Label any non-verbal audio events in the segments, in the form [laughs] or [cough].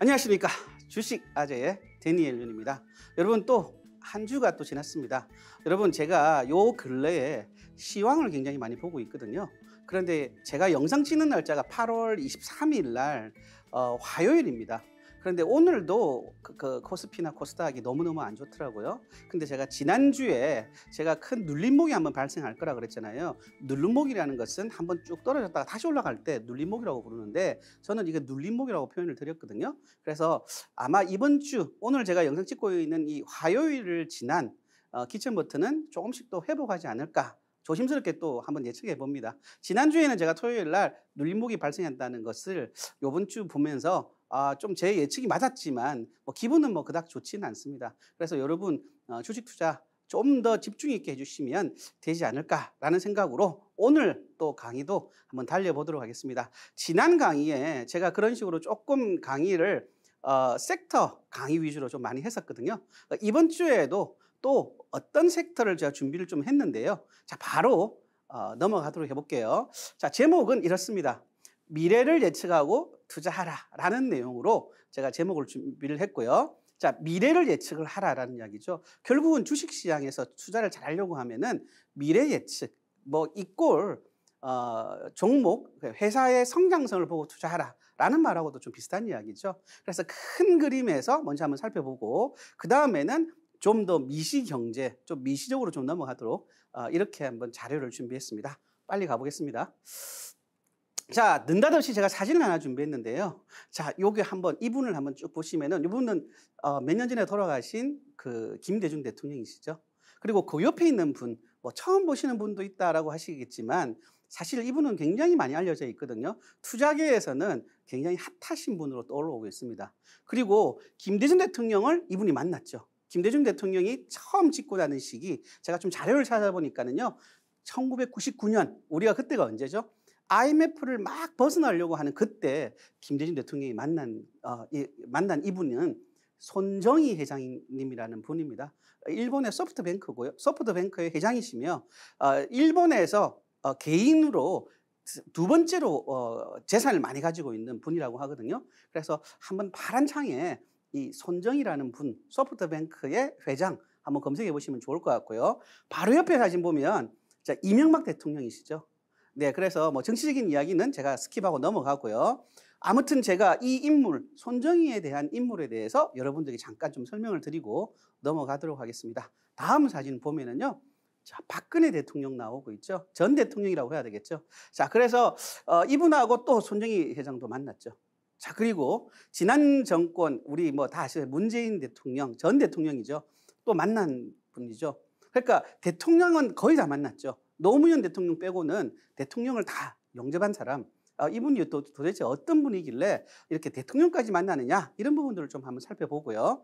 안녕하십니까 주식 아재의 데니엘 윤입니다 여러분 또 한 주가 또 지났습니다 여러분 제가 요 근래에 시황을 굉장히 많이 보고 있거든요 그런데 제가 영상 찍는 날짜가 8월 23일 날 어, 화요일입니다 그런데 오늘도 그, 그 코스피나 코스닥이 너무너무 안 좋더라고요. 근데 제가 지난주에 제가 큰 눌림목이 한번 발생할 거라 그랬잖아요. 눌림목이라는 것은 한번 쭉 떨어졌다가 다시 올라갈 때 눌림목이라고 부르는데 저는 이게 눌림목이라고 표현을 드렸거든요. 그래서 아마 이번 주 오늘 제가 영상 찍고 있는 이 화요일을 지난 어, 기천 버튼은 조금씩 또 회복하지 않을까 조심스럽게 또 한번 예측해 봅니다. 지난주에는 제가 토요일 날 눌림목이 발생했다는 것을 요번 주 보면서 아, 좀 제 예측이 맞았지만 뭐 기분은 뭐 그닥 좋지는 않습니다. 그래서 여러분 어, 주식 투자 좀 더 집중 있게 해주시면 되지 않을까라는 생각으로 오늘 또 강의도 한번 달려보도록 하겠습니다. 지난 강의에 제가 그런 식으로 조금 강의를 어, 섹터 강의 위주로 좀 많이 했었거든요. 그러니까 이번 주에도 또 어떤 섹터를 제가 준비를 좀 했는데요. 자, 바로 어, 넘어가도록 해볼게요. 자, 제목은 이렇습니다. 미래를 예측하고 투자하라라는 내용으로 제가 제목을 준비를 했고요. 자, 미래를 예측을 하라라는 이야기죠. 결국은 주식 시장에서 투자를 잘 하려고 하면은 미래 예측 뭐 이꼴 어, 종목, 그 회사의 성장성을 보고 투자하라. 라는 말하고도 좀 비슷한 이야기죠. 그래서 큰 그림에서 먼저 한번 살펴보고, 그 다음에는 좀 더 미시 경제, 좀 미시적으로 좀 넘어가도록 어, 이렇게 한번 자료를 준비했습니다. 빨리 가보겠습니다. 자, 는다없이 제가 사진을 하나 준비했는데요. 자, 요게 한번, 이분을 한번 쭉 보시면은, 이분은 어, 몇년 전에 돌아가신 그 김대중 대통령이시죠. 그리고 그 옆에 있는 분, 뭐 처음 보시는 분도 있다라고 하시겠지만, 사실 이분은 굉장히 많이 알려져 있거든요. 투자계에서는 굉장히 핫하신 분으로 떠올라오고 있습니다. 그리고 김대중 대통령을 이분이 만났죠. 김대중 대통령이 처음 짓고 다는 시기, 제가 좀 자료를 찾아보니까는요, 1999년, 우리가 그때가 언제죠? IMF를 막 벗어나려고 하는 그때 김대중 대통령이 만난 어, 이, 만난 이분은 손정희 회장님이라는 분입니다. 일본의 소프트뱅크고요. 소프트뱅크의 회장이시며 어, 일본에서 어, 개인으로 두 번째로 어, 재산을 많이 가지고 있는 분이라고 하거든요. 그래서 한번 파란 창에 이손정희라는 분, 소프트뱅크의 회장 한번 검색해 보시면 좋을 것 같고요. 바로 옆에 사진 보면 자, 이명박 대통령이시죠. 네, 그래서 뭐 정치적인 이야기는 제가 스킵하고 넘어가고요. 아무튼 제가 이 인물, 손정희에 대한 인물에 대해서 여러분들에게 잠깐 좀 설명을 드리고 넘어가도록 하겠습니다. 다음 사진 보면은요. 자, 박근혜 대통령 나오고 있죠. 전 대통령이라고 해야 되겠죠. 자, 그래서 어, 이분하고 또 손정희 회장도 만났죠. 자, 그리고 지난 정권, 우리 뭐 다 아시죠? 문재인 대통령, 전 대통령이죠. 또 만난 분이죠. 그러니까 대통령은 거의 다 만났죠. 노무현 대통령 빼고는 대통령을 다 영접한 사람 어, 이분이 또 도대체 어떤 분이길래 이렇게 대통령까지 만나느냐 이런 부분들을 좀 한번 살펴보고요.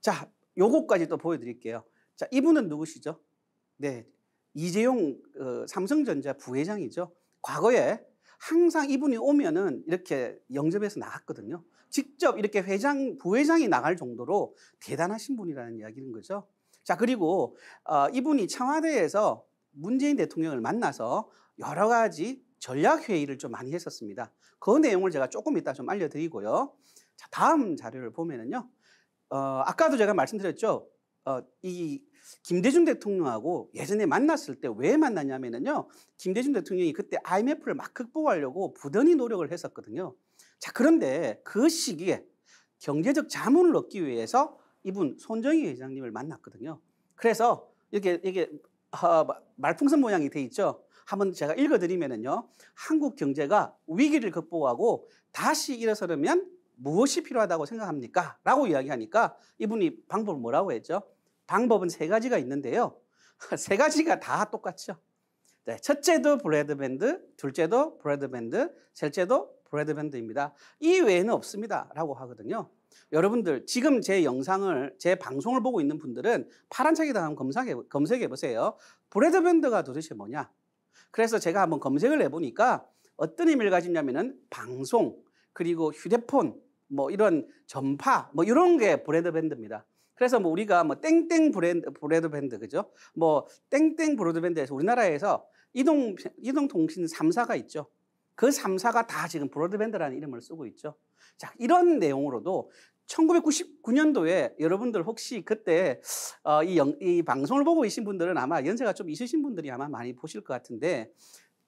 자, 요거까지 또 보여드릴게요. 자, 이분은 누구시죠? 네, 이재용 어, 삼성전자 부회장이죠. 과거에 항상 이분이 오면은 이렇게 영접해서 나갔거든요. 직접 이렇게 회장, 부회장이 나갈 정도로 대단하신 분이라는 이야기인 거죠. 자, 그리고 어, 이분이 청와대에서 문재인 대통령을 만나서 여러 가지 전략 회의를 좀 많이 했었습니다. 그 내용을 제가 조금 이따 좀 알려드리고요. 자, 다음 자료를 보면은요. 어, 아까도 제가 말씀드렸죠. 어, 이 김대중 대통령하고 예전에 만났을 때 왜 만났냐면은요. 김대중 대통령이 그때 IMF를 막 극복하려고 부단히 노력을 했었거든요. 자, 그런데 그 시기에 경제적 자문을 얻기 위해서 이분 손정희 회장님을 만났거든요. 그래서 이렇게 이게 어, 말풍선 모양이 돼 있죠. 한번 제가 읽어드리면요 한국 경제가 위기를 극복하고 다시 일어서려면 무엇이 필요하다고 생각합니까? 라고 이야기하니까 이분이 방법을 뭐라고 했죠? 방법은 세 가지가 있는데요. [laughs] 세 가지가 다 똑같죠. 네, 첫째도 브레드밴드, 둘째도 브레드밴드, 셋째도 브레드밴드입니다. 이 외에는 없습니다. 라고 하거든요. 여러분들 지금 제 영상을 제 방송을 보고 있는 분들은 파란색이다 한번 검색해, 검색해 보세요. 브레드밴드가 도대체 뭐냐? 그래서 제가 한번 검색을 해보니까 어떤 의미를 가지냐면은 방송 그리고 휴대폰 뭐 이런 전파 뭐 이런 게 브레드밴드입니다. 그래서 뭐 우리가 뭐 땡땡 브랜드 브레드밴드 그죠? 뭐 땡땡 브로드밴드에서 우리나라에서 이동 이동통신 3사가 있죠. 그 3사가 다 지금 브로드밴드라는 이름을 쓰고 있죠. 자, 이런 내용으로도 1999년도에 여러분들 혹시 그때 어, 이, 영, 이, 방송을 보고 계신 분들은 아마 연세가 좀 있으신 분들이 아마 많이 보실 것 같은데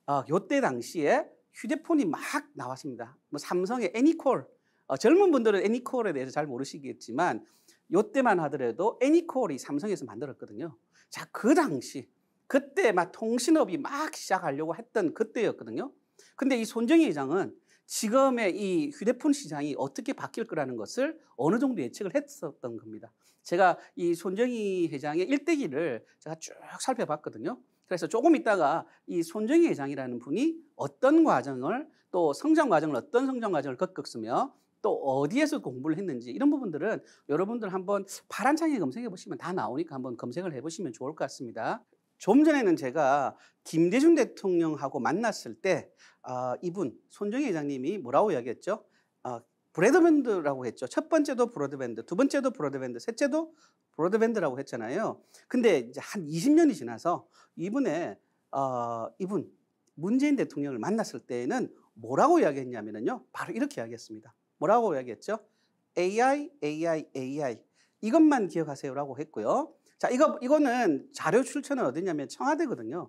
어, 요때 당시에 휴대폰이 막 나왔습니다. 뭐 삼성의 애니콜 어, 젊은 분들은 애니콜에 대해서 잘 모르시겠지만 요때만 하더라도 애니콜이 삼성에서 만들었거든요. 자, 그 당시 그때 막 통신업이 막 시작하려고 했던 그때였거든요. 근데 이 손정희 회장은 지금의 이 휴대폰 시장이 어떻게 바뀔 거라는 것을 어느 정도 예측을 했었던 겁니다. 제가 이 손정희 회장의 일대기를 제가 쭉 살펴봤거든요. 그래서 조금 있다가 이 손정희 회장이라는 분이 어떤 과정을 또 성장 과정을 어떤 성장 과정을 겪었으며 또 어디에서 공부를 했는지 이런 부분들은 여러분들 한번 파란창에 검색해 보시면 다 나오니까 한번 검색을 해 보시면 좋을 것 같습니다. 좀 전에는 제가 김대중 대통령하고 만났을 때 아, 이분 손정희 회장님이 뭐라고 이야기했죠? 아, 브래드밴드라고 했죠. 첫 번째도 브로드밴드, 두 번째도 브로드밴드, 셋째도 브로드밴드라고 했잖아요. 근데 이제 한 20년이 지나서 이분의 어, 이분 문재인 대통령을 만났을 때에는 뭐라고 이야기했냐면요. 바로 이렇게 이야기했습니다. 뭐라고 이야기했죠? AI, AI, AI. 이것만 기억하세요라고 했고요. 자, 이거, 이거는 자료 출처는 어디냐면 청와대거든요.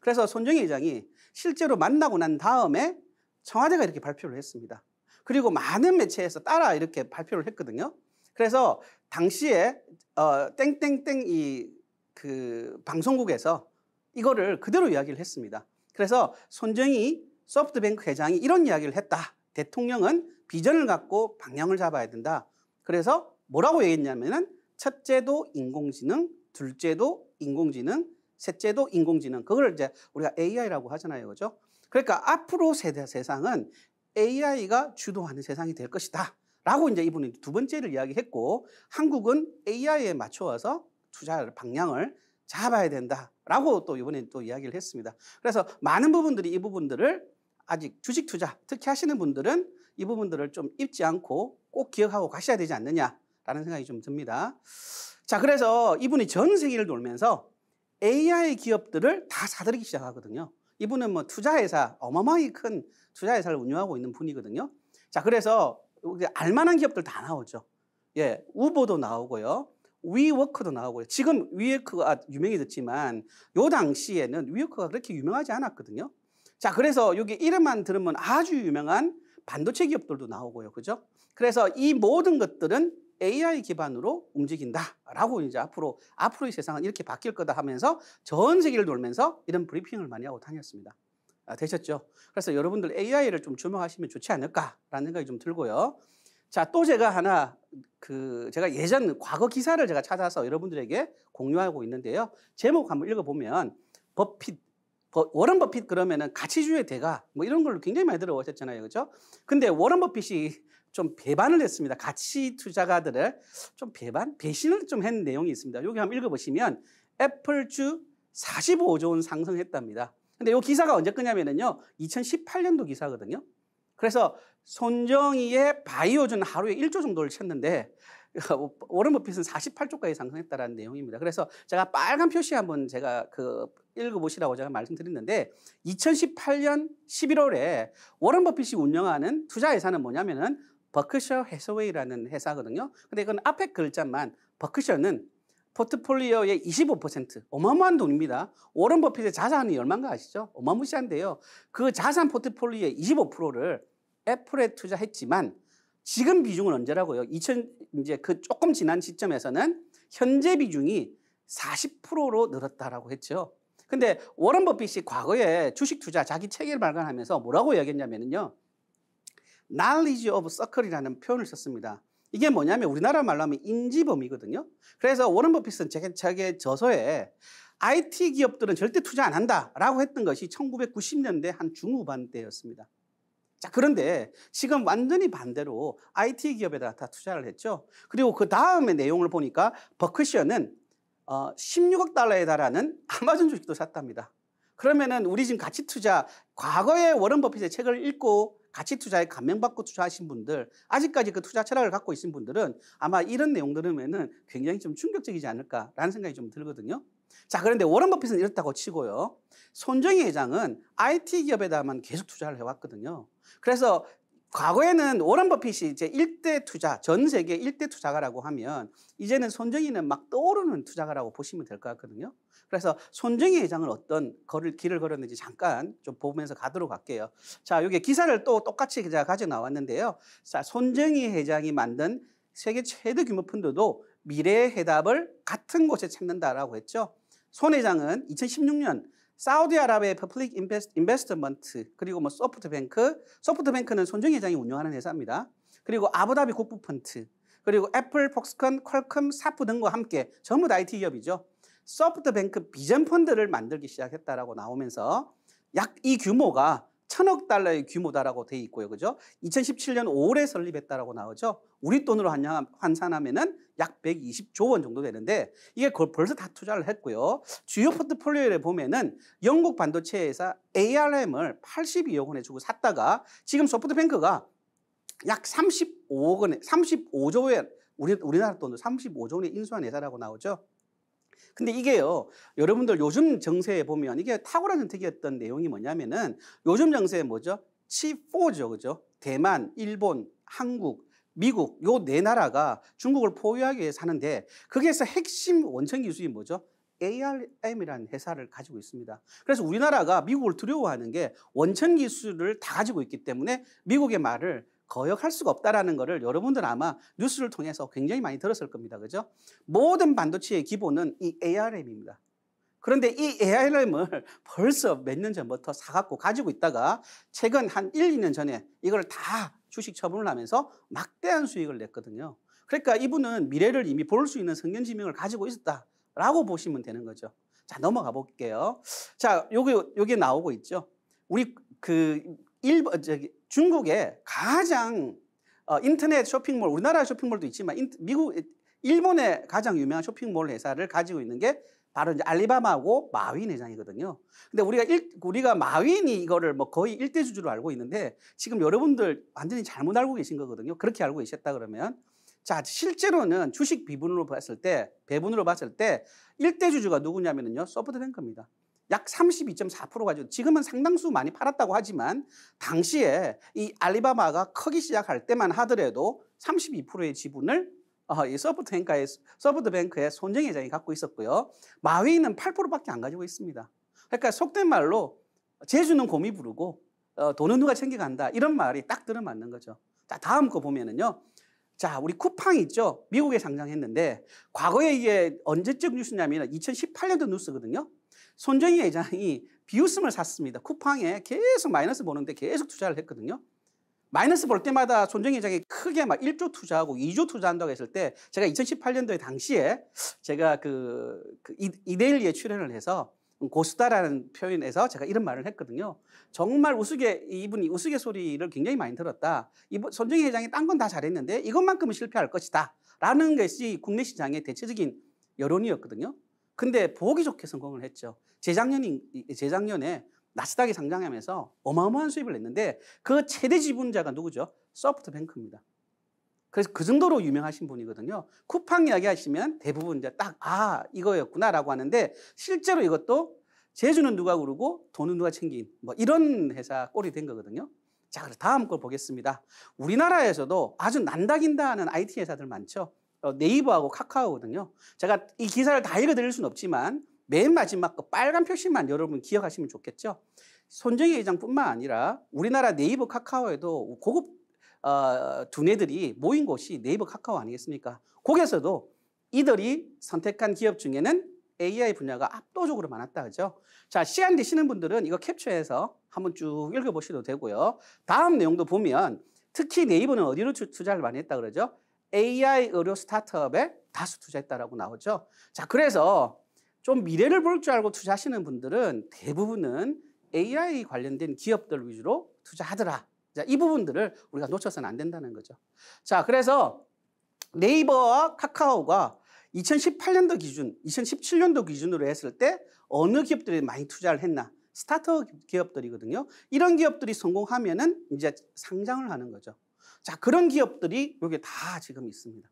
그래서 손정희 회장이 실제로 만나고 난 다음에 청와대가 이렇게 발표를 했습니다. 그리고 많은 매체에서 따라 이렇게 발표를 했거든요. 그래서 당시에 어, 땡땡땡 이 그 방송국에서 이거를 그대로 이야기를 했습니다. 그래서 손정희 소프트뱅크 회장이 이런 이야기를 했다. 대통령은 비전을 갖고 방향을 잡아야 된다. 그래서 뭐라고 얘기했냐면은 첫째도 인공지능, 둘째도 인공지능, 셋째도 인공지능. 그걸 이제 우리가 AI라고 하잖아요. 그죠? 그러니까 앞으로 세대 세상은 AI가 주도하는 세상이 될 것이다. 라고 이제 이분이 두 번째를 이야기했고 한국은 AI에 맞춰서 투자 방향을 잡아야 된다. 라고 또 이번에 또 이야기를 했습니다. 그래서 많은 부분들이 이 부분들을 아직 주식 투자 특히 하시는 분들은 이 부분들을 좀 잊지 않고 꼭 기억하고 가셔야 되지 않느냐라는 생각이 좀 듭니다. 자, 그래서 이분이 전 세계를 돌면서 AI 기업들을 다 사들이기 시작하거든요. 이분은 뭐 투자회사, 어마어마하게 큰 투자회사를 운영하고 있는 분이거든요. 자, 그래서 알만한 기업들 다 나오죠. 예, 우보도 나오고요. 위워크도 나오고요. 지금 위워크가 유명해졌지만 요 당시에는 위워크가 그렇게 유명하지 않았거든요. 자, 그래서 여기 이름만 들으면 아주 유명한 반도체 기업들도 나오고요. 그죠? 그래서 이 모든 것들은 AI 기반으로 움직인다라고 이제 앞으로 앞으로의 세상은 이렇게 바뀔 거다 하면서 전 세계를 돌면서 이런 브리핑을 많이 하고 다녔습니다. 아, 되셨죠? 그래서 여러분들 AI를 좀주목하시면 좋지 않을까라는 생각이 좀 들고요. 자, 또 제가 하나 그 제가 예전 과거 기사를 제가 찾아서 여러분들에게 공유하고 있는데요. 제목 한번 읽어보면 버핏 워런 버핏 그러면은 가치주의 대가 뭐 이런 걸로 굉장히 많이 들어오셨잖아요. 그죠? 렇 근데 워런 버핏이 좀 배반을 했습니다. 가치 투자가들을 좀 배반, 배신을 좀 한 내용이 있습니다. 여기 한번 읽어보시면 애플주 45조 원 상승했답니다. 근데 이 기사가 언제 끄냐면은요, 2018년도 기사거든요. 그래서 손정희의 바이오준 하루에 1조 정도를 쳤는데 [laughs] 워런 버핏은 48조까지 상승했다라는 내용입니다. 그래서 제가 빨간 표시 한번 제가 그 읽어보시라고 제가 말씀드렸는데 2018년 11월에 워런 버핏이 운영하는 투자 예산은 뭐냐면은 버크셔 해서웨이라는 회사거든요. 근데 이건 앞에 글자만 버크셔는 포트폴리오의 25% 어마어마한 돈입니다. 워런 버핏의 자산이 얼마인가 아시죠? 어마무시한데요. 그 자산 포트폴리오의 25%를 애플에 투자했지만 지금 비중은 언제라고요? 2000 이제 그 조금 지난 시점에서는 현재 비중이 40%로 늘었다라고 했죠. 근데 워런 버핏이 과거에 주식 투자 자기 책을 발간하면서 뭐라고 이야기했냐면요. knowledge of circle이라는 표현을 썼습니다. 이게 뭐냐면 우리나라 말로 하면 인지범이거든요. 그래서 워런 버핏은 제게 자기 저서에 IT 기업들은 절대 투자 안 한다라고 했던 것이 1990년대 한 중후반 때였습니다. 자, 그런데 지금 완전히 반대로 IT 기업에다 다 투자를 했죠. 그리고 그 다음에 내용을 보니까 버크셔는 어, 16억 달러에 달하는 아마존 주식도 샀답니다. 그러면은 우리 지금 같이 투자 과거에 워런 버핏의 책을 읽고 가치 투자에 감명받고 투자하신 분들, 아직까지 그 투자 철학을 갖고 있신 분들은 아마 이런 내용들으면은 굉장히 좀 충격적이지 않을까라는 생각이 좀 들거든요. 자, 그런데 워런 버핏은 이렇다고 치고요. 손정희 회장은 IT 기업에다만 계속 투자를 해왔거든요. 그래서 과거에는 오란 버핏이 이제 일대 투자, 전 세계 일대 투자가라고 하면 이제는 손정희는 막 떠오르는 투자가라고 보시면 될 것 같거든요. 그래서 손정희 회장은 어떤 걸을, 길을 걸었는지 잠깐 좀 보면서 가도록 할게요. 자, 여기 기사를 또 똑같이 제가 가져 나왔는데요. 자, 손정희 회장이 만든 세계 최대 규모 펀드도 미래의 해답을 같은 곳에 찾는다라고 했죠. 손 회장은 2016년 사우디아라비아의 퍼플릭 인베스트, 먼트 그리고 뭐 소프트뱅크 소프트뱅크는 손정 회장이 운영하는 회사입니다. 그리고 아부다비 국부펀트 그리고 애플, 폭스컨, 퀄컴, 사프 등과 함께 전부 다 IT 기업이죠. 소프트뱅크 비전 펀드를 만들기 시작했다라고 나오면서 약 이 규모가 천억 달러의 규모다라고 돼 있고요. 그죠? 2017년 올해 설립했다라고 나오죠. 우리 돈으로 환산하면은 약 120조 원 정도 되는데 이게 그걸 벌써 다 투자를 했고요. 주요 포트폴리오에 보면은 영국 반도체 회사 ARM을 82억 원에 주고 샀다가 지금 소프트뱅크가 약 35억 원에 35조 원 우리 우리나라 돈으로 35조 원에 인수한 회사라고 나오죠. 근데 이게요, 여러분들 요즘 정세에 보면 이게 탁월한 선택이었던 내용이 뭐냐면은 요즘 정세에 뭐죠? C4죠, 그죠? 대만, 일본, 한국, 미국, 요 네 나라가 중국을 포위하기 위해서 하는데 거기에서 핵심 원천 기술이 뭐죠? ARM이라는 회사를 가지고 있습니다. 그래서 우리나라가 미국을 두려워하는 게 원천 기술을 다 가지고 있기 때문에 미국의 말을 거역할 수가 없다라는 것을 여러분들 아마 뉴스를 통해서 굉장히 많이 들었을 겁니다. 그죠? 모든 반도체의 기본은 이 ARM입니다. 그런데 이 ARM을 [laughs] 벌써 몇 년 전부터 사갖고 가지고 있다가 최근 한 1, 2년 전에 이걸 다 주식 처분을 하면서 막대한 수익을 냈거든요. 그러니까 이분은 미래를 이미 볼 수 있는 성년지명을 가지고 있었다라고 보시면 되는 거죠. 자, 넘어가 볼게요. 자, 요게, 요게 나오고 있죠. 우리 그 1번, 어, 저기 중국의 가장 어, 인터넷 쇼핑몰, 우리나라 쇼핑몰도 있지만 인, 미국, 일본의 가장 유명한 쇼핑몰 회사를 가지고 있는 게 바로 이제 알리바마하고 마윈 회장이거든요. 근데 우리가 일, 우리가 마윈이 이거를 뭐 거의 일대 주주로 알고 있는데 지금 여러분들 완전히 잘못 알고 계신 거거든요. 그렇게 알고 계셨다 그러면 자, 실제로는 주식 비분으로 봤을 때 배분으로 봤을 때일대 주주가 누구냐면요. 소프트뱅크입니다. 약32.4% 가지고 지금은 상당수 많이 팔았다고 하지만 당시에 이 알리바바가 크기 시작할 때만 하더라도 32%의 지분을 어, 이서브트뱅크의서브드뱅크의 손정 회장이 갖고 있었고요. 마웨이는 8%밖에 안 가지고 있습니다. 그러니까 속된 말로 제주는 곰이 부르고 어, 돈은 누가 챙겨간다 이런 말이 딱 들어맞는 거죠. 자 다음 거 보면은요. 자, 우리 쿠팡 있죠? 미국에 상장했는데, 과거에 이게 언제적 뉴스냐면 2018년도 뉴스거든요? 손정희 회장이 비웃음을 샀습니다. 쿠팡에 계속 마이너스 보는데 계속 투자를 했거든요. 마이너스 볼 때마다 손정희 회장이 크게 막 1조 투자하고 2조 투자한다고 했을 때 제가 2018년도에 당시에 제가 그, 그 이, 이데일리에 출연을 해서 고수다라는 표현에서 제가 이런 말을 했거든요. 정말 우스개 이분이 우스개소리를 굉장히 많이 들었다. 이분 손정희 회장이 딴 건 다 잘했는데 이것만큼은 실패할 것이다. 라는 것이 국내 시장의 대체적인 여론이었거든요. 근데 보기 좋게 성공을 했죠. 재작년인 재작년에 나스닥이 상장하면서 어마어마한 수입을 냈는데 그 최대 지분자가 누구죠? 소프트뱅크입니다. 그래서 그 정도로 유명하신 분이거든요. 쿠팡 이야기하시면 대부분 이제 딱, 아, 이거였구나라고 하는데 실제로 이것도 제주는 누가 구르고 돈은 누가 챙긴 뭐 이런 회사 꼴이 된 거거든요. 자, 그럼 다음 걸 보겠습니다. 우리나라에서도 아주 난다긴다 하는 IT 회사들 많죠. 어, 네이버하고 카카오거든요. 제가 이 기사를 다 읽어드릴 수는 없지만 맨 마지막 그 빨간 표시만 여러분 기억하시면 좋겠죠. 손정희 회장뿐만 아니라 우리나라 네이버 카카오에도 고급 어, 두뇌들이 모인 곳이 네이버 카카오 아니겠습니까? 거기에서도 이들이 선택한 기업 중에는 AI 분야가 압도적으로 많았다 그죠? 자 시간 되시는 분들은 이거 캡처해서 한번 쭉 읽어보셔도 되고요. 다음 내용도 보면 특히 네이버는 어디로 투자를 많이 했다 그러죠? AI 의료 스타트업에 다수 투자했다라고 나오죠. 자, 그래서 좀 미래를 볼 줄 알고 투자하시는 분들은 대부분은 AI 관련된 기업들 위주로 투자하더라. 자, 이 부분들을 우리가 놓쳐서는 안 된다는 거죠. 자, 그래서 네이버와 카카오가 2018년도 기준, 2017년도 기준으로 했을 때 어느 기업들이 많이 투자를 했나? 스타트업 기업들이거든요. 이런 기업들이 성공하면은 이제 상장을 하는 거죠. 자, 그런 기업들이 여기 다 지금 있습니다.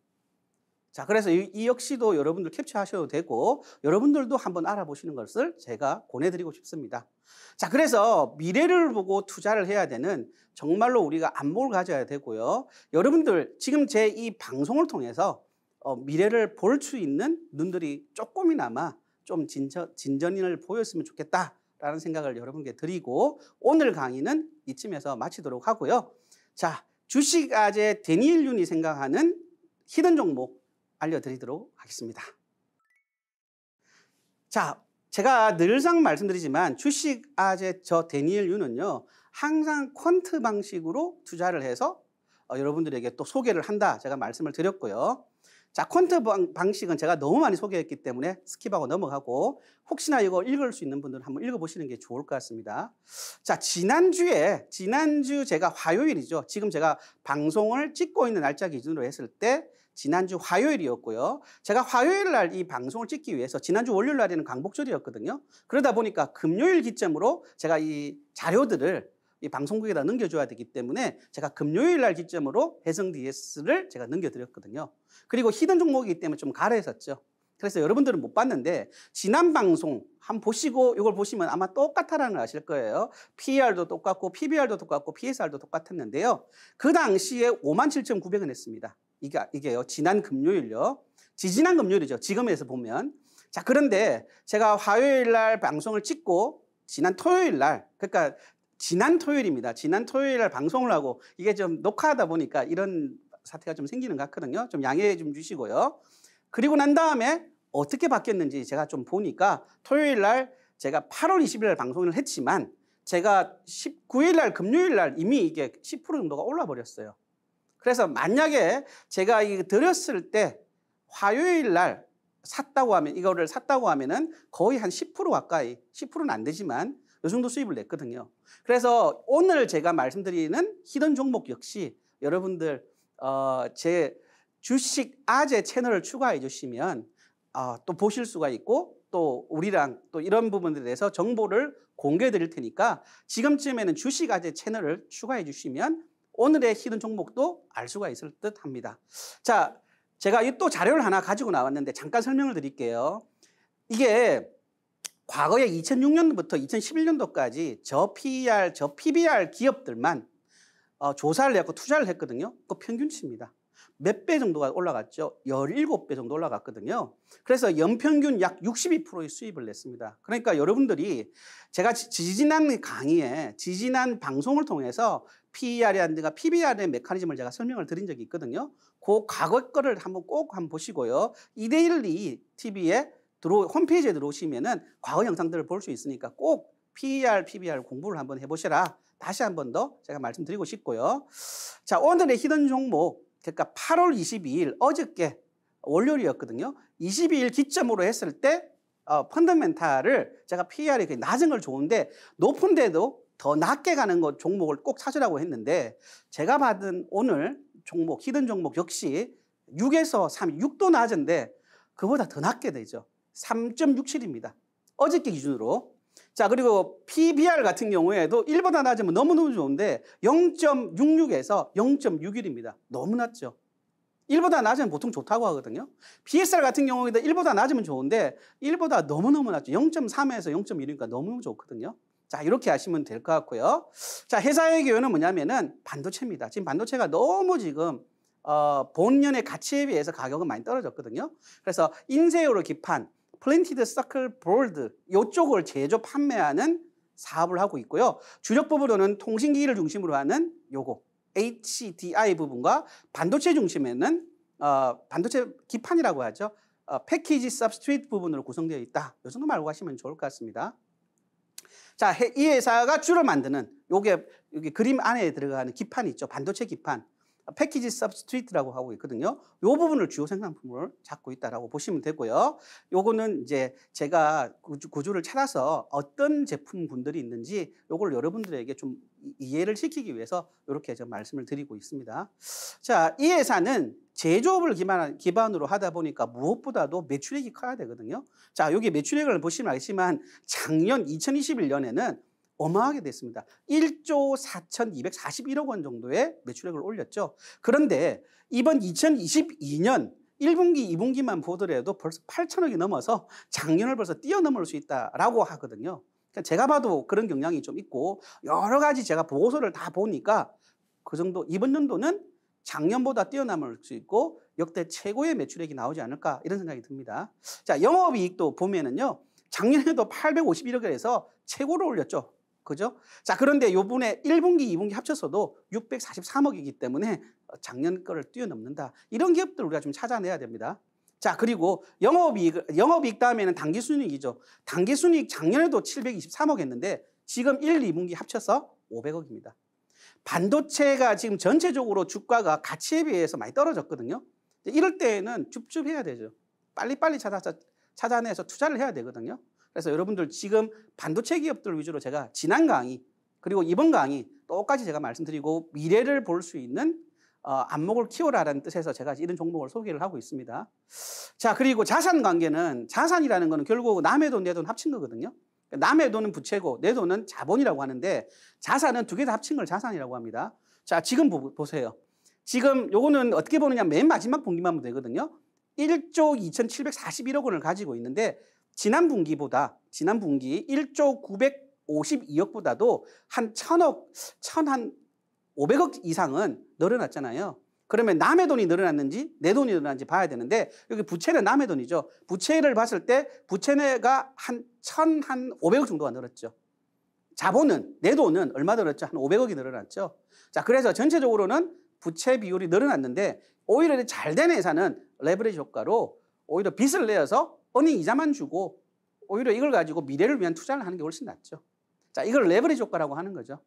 자, 그래서 이, 이 역시도 여러분들 캡처하셔도 되고 여러분들도 한번 알아보시는 것을 제가 권해드리고 싶습니다. 자, 그래서 미래를 보고 투자를 해야 되는 정말로 우리가 안목을 가져야 되고요. 여러분들 지금 제 이 방송을 통해서 어, 미래를 볼 수 있는 눈들이 조금이나마 좀 진전, 진전인을 보였으면 좋겠다라는 생각을 여러분께 드리고 오늘 강의는 이쯤에서 마치도록 하고요. 자, 주식아재 데니엘 윤이 생각하는 히든 종목 알려드리도록 하겠습니다. 자, 제가 늘상 말씀드리지만 주식아재 저 데니엘 윤은요 항상 퀀트 방식으로 투자를 해서 어, 여러분들에게 또 소개를 한다 제가 말씀을 드렸고요. 자, 퀀트 방식은 제가 너무 많이 소개했기 때문에 스킵하고 넘어가고 혹시나 이거 읽을 수 있는 분들은 한번 읽어보시는 게 좋을 것 같습니다. 자, 지난주에, 지난주 제가 화요일이죠. 지금 제가 방송을 찍고 있는 날짜 기준으로 했을 때 지난주 화요일이었고요. 제가 화요일 날 이 방송을 찍기 위해서 지난주 월요일 날에는 광복절이었거든요. 그러다 보니까 금요일 기점으로 제가 이 자료들을 이 방송국에다 넘겨줘야 되기 때문에 제가 금요일 날 기점으로 해성 DS를 제가 넘겨드렸거든요. 그리고 히든 종목이기 때문에 좀 가려했었죠. 그래서 여러분들은 못 봤는데 지난 방송 한번 보시고 이걸 보시면 아마 똑같다라는 걸 아실 거예요. PER도 똑같고 PBR도 똑같고 PSR도 똑같았는데요. 그 당시에 57,900원 했습니다. 이게 이게요. 지난 금요일요. 지지난 금요일이죠. 지금에서 보면. 자, 그런데 제가 화요일 날 방송을 찍고 지난 토요일 날 그러니까 지난 토요일입니다. 지난 토요일 날 방송을 하고 이게 좀 녹화하다 보니까 이런 사태가 좀 생기는 것 같거든요. 좀 양해 좀 주시고요. 그리고 난 다음에 어떻게 바뀌었는지 제가 좀 보니까 토요일 날 제가 8월 20일 날 방송을 했지만 제가 19일 날 금요일 날 이미 이게 10% 정도가 올라 버렸어요. 그래서 만약에 제가 이 드렸을 때 화요일 날 샀다고 하면 이거를 샀다고 하면은 거의 한 10% 가까이 10%는 안 되지만 요 정도 수입을 냈거든요. 그래서 오늘 제가 말씀드리는 히든 종목 역시 여러분들 어, 제 주식 아재 채널을 추가해 주시면 어, 또 보실 수가 있고 또 우리랑 또 이런 부분들에 대해서 정보를 공개해 드릴 테니까 지금쯤에는 주식 아재 채널을 추가해 주시면 오늘의 히든 종목도 알 수가 있을 듯 합니다. 자, 제가 또 자료를 하나 가지고 나왔는데 잠깐 설명을 드릴게요. 이게 과거에 2006년부터 2011년도까지 저 PR, 저 PBR 기업들만 어, 조사를 했고 투자를 했거든요. 그 평균치입니다. 몇 배 정도가 올라갔죠? 17배 정도 올라갔거든요. 그래서 연평균 약 62%의 수입을 냈습니다. 그러니까 여러분들이 제가 지지난 강의에 지지난 방송을 통해서 PER이라든가 PBR의 메커니즘을 제가 설명을 드린 적이 있거든요. 그 과거 거를 한번 꼭 한번 보시고요. 이데일리 TV에 들어 홈페이지에 들어오시면은 과거 영상들을 볼 수 있으니까 꼭 PER, PBR 공부를 한번 해보시라. 다시 한 번 더 제가 말씀드리고 싶고요. 자, 오늘의 히든 종목, 그러니까 8월 22일 어저께 월요일이었거든요. 22일 기점으로 했을 때 어, 펀더멘탈을 제가 PER이 낮은 걸 좋은데 높은데도 더 낮게 가는 것 종목을 꼭 찾으라고 했는데 제가 받은 오늘 종목 히든 종목 역시 6에서 3, 6도 낮은데 그보다 더 낮게 되죠. 3.67입니다. 어저께 기준으로. 자, 그리고 PBR 같은 경우에도 1보다 낮으면 너무너무 좋은데 0.66에서 0.61입니다. 너무 낮죠. 1보다 낮으면 보통 좋다고 하거든요. PSR 같은 경우에도 1보다 낮으면 좋은데 1보다 너무너무 낮죠. 0.3에서 0.1이니까 너무 좋거든요. 자, 이렇게 하시면 될 것 같고요. 자, 회사의 기회는 뭐냐면은 반도체입니다. 지금 반도체가 너무 지금 어, 본연의 가치에 비해서 가격은 많이 떨어졌거든요. 그래서 인쇄율을 기판 플린티드 서클 볼드 이쪽을 제조 판매하는 사업을 하고 있고요. 주력 부분으로는 통신기기를 중심으로 하는 요거 HDI 부분과 반도체 중심에는 어, 반도체 기판이라고 하죠. 어, 패키지 서브스트리 부분으로 구성되어 있다. 요정도말고하시면 좋을 것 같습니다. 자, 이 회사가 줄을 만드는 요게 여기 그림 안에 들어가는 기판이 있죠. 반도체 기판. 패키지 서브스트리트라고 하고 있거든요. 이 부분을 주요 생산품을 잡고 있다라고 보시면 되고요. 요거는 이제 제가 구조를 찾아서 어떤 제품군들이 있는지 요걸 여러분들에게 좀 이해를 시키기 위해서 이렇게 좀 말씀을 드리고 있습니다. 자, 이 회사는 제조업을 기반, 기반으로 하다 보니까 무엇보다도 매출액이 커야 되거든요. 자, 여기 매출액을 보시면 알지만 작년 2021년에는 어마하게 됐습니다. 1조 4,241억 원 정도의 매출액을 올렸죠. 그런데 이번 2022년 1분기, 2분기만 보더라도 벌써 8천억이 넘어서 작년을 벌써 뛰어넘을 수 있다라고 하거든요. 그러니까 제가 봐도 그런 경향이 좀 있고 여러 가지 제가 보고서를 다 보니까 그 정도 이번 연도는 작년보다 뛰어넘을 수 있고 역대 최고의 매출액이 나오지 않을까 이런 생각이 듭니다. 자, 영업이익도 보면은요. 작년에도 851억에서 최고를 올렸죠. 그죠? 자, 그런데 요번에 1분기, 2분기 합쳐서도 643억이기 때문에 어, 작년 거를 뛰어넘는다. 이런 기업들 우리가 좀 찾아내야 됩니다. 자, 그리고 영업이익, 영업이익 다음에는 단기순이익이죠. 단기순이익 작년에도 723억 했는데 지금 1, 2분기 합쳐서 500억입니다. 반도체가 지금 전체적으로 주가가 가치에 비해서 많이 떨어졌거든요. 이럴 때에는 줍줍해야 되죠. 빨리빨리 찾아서 찾아내서 투자를 해야 되거든요. 그래서 여러분들 지금 반도체 기업들 위주로 제가 지난 강의 그리고 이번 강의 똑같이 제가 말씀드리고 미래를 볼 수 있는 어, 안목을 키워라라는 뜻에서 제가 이런 종목을 소개를 하고 있습니다. 자 그리고 자산 관계는 자산이라는 것은 결국 남의 돈 내 돈 합친 거거든요. 남의 돈은 부채고 내 돈은 자본이라고 하는데 자산은 두 개 다 합친 걸 자산이라고 합니다. 자 지금 보, 세요 지금 요거는 어떻게 보느냐 맨 마지막 분기만 보면 되거든요. 1조 2,741억 원을 가지고 있는데 지난 분기보다 지난 분기 1조 952억보다도 한 천억, 천한 500억 이상은 늘어났잖아요. 그러면 남의 돈이 늘어났는지 내 돈이 늘어났는지 봐야 되는데 여기 부채는 남의 돈이죠. 부채를 봤을 때 부채가 한천한 500억 정도가 늘었죠. 자본은 내 돈은 얼마 늘었죠? 한 500억이 늘어났죠. 자, 그래서 전체적으로는 부채 비율이 늘어났는데 오히려 잘된 회사는 레버리지 효과로 오히려 빚을 내어서 언니 이자만 주고 오히려 이걸 가지고 미래를 위한 투자를 하는 게 훨씬 낫죠. 자, 이걸 레버리지 효과라고 하는 거죠.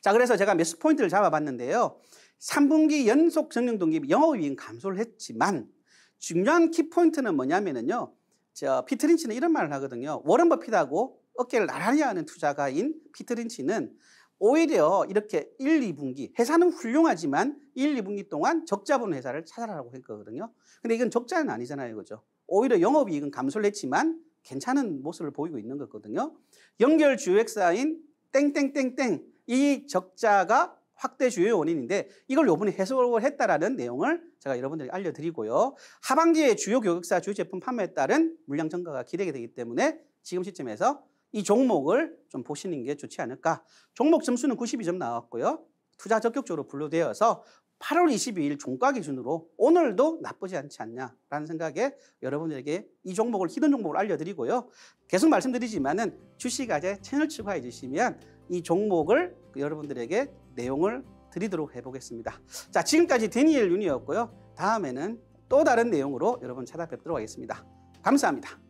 자, 그래서 제가 매수 포인트를 잡아봤는데요. 3분기 연속 전령 동기비 영업이익 감소를 했지만 중요한 키포인트는 뭐냐면은요. 저 피트린치는 이런 말을 하거든요. 워런 버핏하고 어깨를 나란히 하는 투자가인 피트린치는 오히려 이렇게 1, 2분기 회사는 훌륭하지만 1, 2분기 동안 적자본 회사를 찾아라고 했거든요. 근데 이건 적자는 아니잖아요. 그죠? 오히려 영업이익은 감소를 했지만 괜찮은 모습을 보이고 있는 거거든요. 연결 주요액사인 땡땡땡땡 이 적자가 확대 주요 원인인데 이걸 요번에 해석을 했다라는 내용을 제가 여러분들에게 알려드리고요. 하반기에 주요 교육사 주요 제품 판매에 따른 물량 증가가 기대가 되기 때문에 지금 시점에서 이 종목을 좀 보시는 게 좋지 않을까. 종목 점수는 92점 나왔고요. 투자 적격적으로 분류되어서 8월 22일 종가 기준으로 오늘도 나쁘지 않지 않냐라는 생각에 여러분들에게 이 종목을 히든 종목을 알려드리고요. 계속 말씀드리지만은 주식아재 채널 추가해 주시면 이 종목을 여러분들에게 내용을 드리도록 해보겠습니다. 자, 지금까지 데니엘 윤이었고요. 다음에는 또 다른 내용으로 여러분 찾아뵙도록 하겠습니다. 감사합니다.